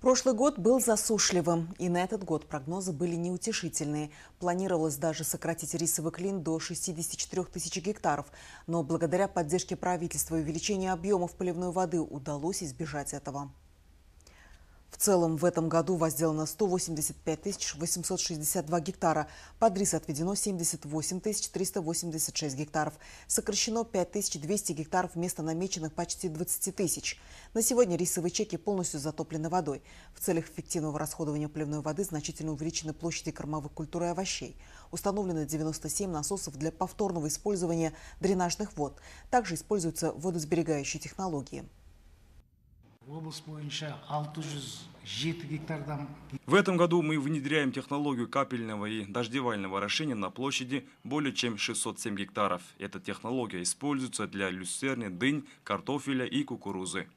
Прошлый год был засушливым, и на этот год прогнозы были неутешительные. Планировалось даже сократить рисовый клин до 64 тысяч гектаров, но благодаря поддержке правительства и увеличению объемов поливной воды удалось избежать этого целом в этом году возделано 185 862 гектара, под рис отведено 78 386 гектаров, сокращено 5 200 гектаров вместо намеченных почти 20 тысяч. На сегодня рисовые чеки полностью затоплены водой. В целях эффективного расходования пливной воды значительно увеличены площади кормовых культур и овощей. Установлено 97 насосов для повторного использования дренажных вод. Также используются водосберегающие технологии. В этом году мы внедряем технологию капельного и дождевального орошения на площади более чем 607 гектаров. Эта технология используется для люстерни, дынь, картофеля и кукурузы.